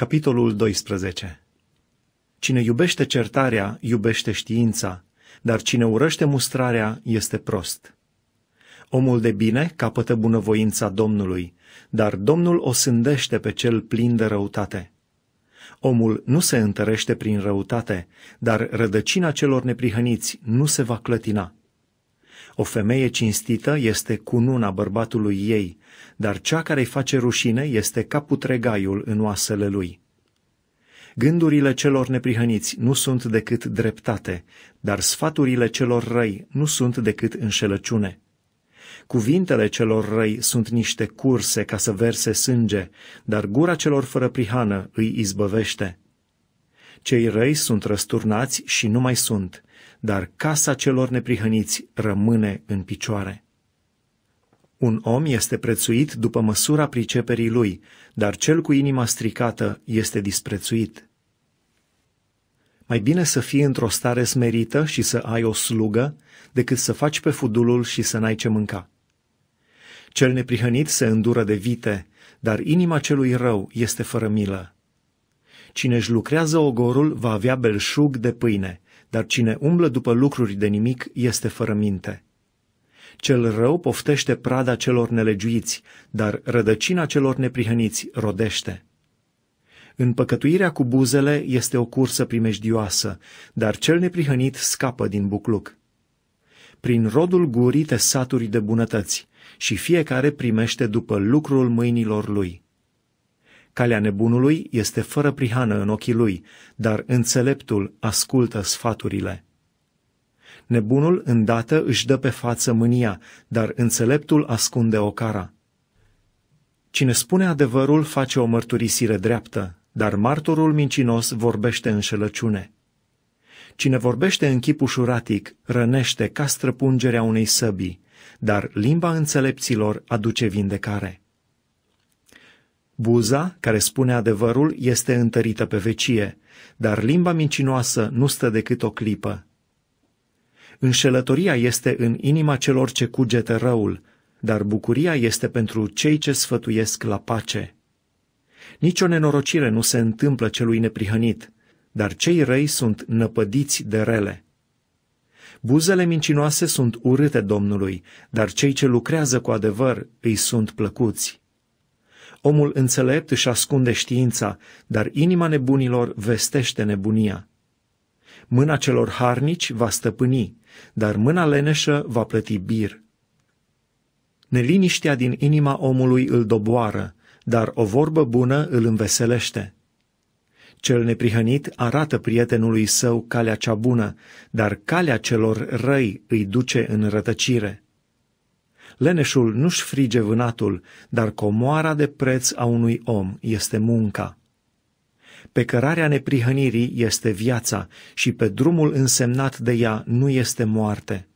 Capitolul 12 Cine iubește certarea, iubește știința, dar cine urăște mustrarea, este prost. Omul de bine capătă bunăvoința Domnului, dar Domnul o sândește pe cel plin de răutate. Omul nu se întărește prin răutate, dar rădăcina celor neprihăniți nu se va clătina. O femeie cinstită este cununa bărbatului ei, dar cea care îi face rușine este ca putregaiul în oasele lui. Gândurile celor neprihăniți nu sunt decât dreptate, dar sfaturile celor răi nu sunt decât înșelăciune. Cuvintele celor răi sunt niște curse ca să verse sânge, dar gura celor fără prihană îi izbăvește. Cei răi sunt răsturnați și nu mai sunt, dar casa celor neprihăniți rămâne în picioare. Un om este prețuit după măsura priceperii lui, dar cel cu inima stricată este disprețuit. Mai bine să fii într-o stare smerită și să ai o slugă, decât să faci pe fudulul și să n-ai ce mânca. Cel neprihănit se îndură de vite, dar inima celui rău este fără milă. Cine își lucrează ogorul va avea belșug de pâine, dar cine umblă după lucruri de nimic este fără minte. Cel rău poftește prada celor nelegiuiți, dar rădăcina celor neprihăniți rodește. Împăcătuirea cu buzele este o cursă primejdioasă, dar cel neprihănit scapă din bucluc. Prin rodul gurii te saturi de bunătăți și fiecare primește după lucrul mâinilor lui. Calea nebunului este fără prihană în ochii lui, dar înțeleptul ascultă sfaturile. Nebunul îndată își dă pe față mânia, dar înțeleptul ascunde o cara. Cine spune adevărul face o mărturisire dreaptă, dar martorul mincinos vorbește înșelăciune. Cine vorbește în chip ușuratic rănește ca străpungerea unei săbii, dar limba înțelepților aduce vindecare. Buza, care spune adevărul, este întărită pe vecie, dar limba mincinoasă nu stă decât o clipă. Înșelătoria este în inima celor ce cugete răul, dar bucuria este pentru cei ce sfătuiesc la pace. Nici o nenorocire nu se întâmplă celui neprihănit, dar cei răi sunt năpădiți de rele. Buzele mincinoase sunt urâte Domnului, dar cei ce lucrează cu adevăr îi sunt plăcuți. Omul înțelept își ascunde știința, dar inima nebunilor vestește nebunia. Mâna celor harnici va stăpâni, dar mâna leneșă va plăti bir. Neliniștea din inima omului îl doboară, dar o vorbă bună îl înveselește. Cel neprihănit arată prietenului său calea cea bună, dar calea celor răi îi duce în rătăcire. Leneșul nu-și frige vânatul, dar comoara de preț a unui om este munca. Pe cărarea neprihănirii este viața și pe drumul însemnat de ea nu este moarte.